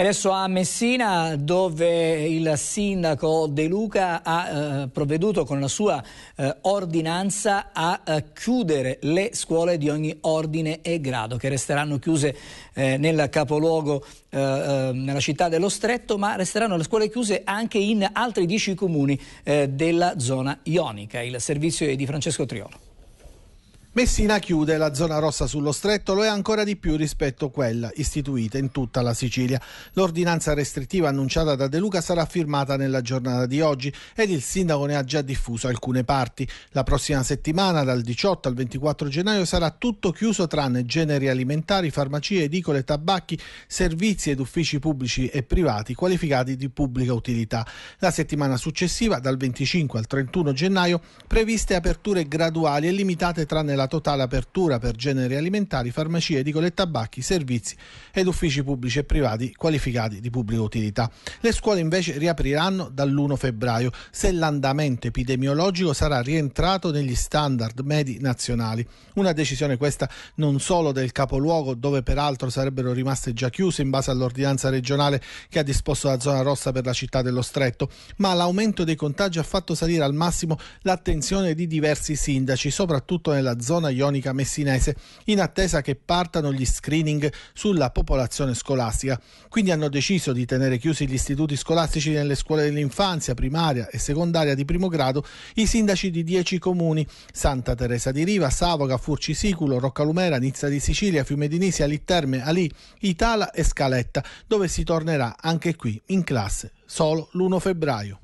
E adesso a Messina dove il sindaco De Luca ha eh, provveduto con la sua eh, ordinanza a eh, chiudere le scuole di ogni ordine e grado che resteranno chiuse eh, nel capoluogo eh, ehm, nella città dello Stretto ma resteranno le scuole chiuse anche in altri dieci comuni eh, della zona ionica. Il servizio è di Francesco Triolo. Messina chiude la zona rossa sullo stretto, lo è ancora di più rispetto a quella istituita in tutta la Sicilia. L'ordinanza restrittiva annunciata da De Luca sarà firmata nella giornata di oggi ed il sindaco ne ha già diffuso alcune parti. La prossima settimana, dal 18 al 24 gennaio, sarà tutto chiuso tranne generi alimentari, farmacie, edicole, tabacchi, servizi ed uffici pubblici e privati qualificati di pubblica utilità. La settimana successiva, dal 25 al 31 gennaio, previste aperture graduali e limitate tranne la la totale apertura per generi alimentari, farmacie, edicole e tabacchi, servizi ed uffici pubblici e privati qualificati di pubblica utilità. Le scuole invece riapriranno dall'1 febbraio se l'andamento epidemiologico sarà rientrato negli standard medi nazionali. Una decisione questa non solo del capoluogo dove peraltro sarebbero rimaste già chiuse in base all'ordinanza regionale che ha disposto la zona rossa per la città dello Stretto, ma l'aumento dei contagi ha fatto salire al massimo l'attenzione di diversi sindaci, soprattutto nella zona zona ionica messinese in attesa che partano gli screening sulla popolazione scolastica. Quindi hanno deciso di tenere chiusi gli istituti scolastici nelle scuole dell'infanzia, primaria e secondaria di primo grado i sindaci di 10 comuni Santa Teresa di Riva, Savoga, Furcisiculo, Roccalumera, Nizza di Sicilia, Fiume di Nisia, Litterme, Ali, Itala e Scaletta, dove si tornerà anche qui in classe solo l'1 febbraio.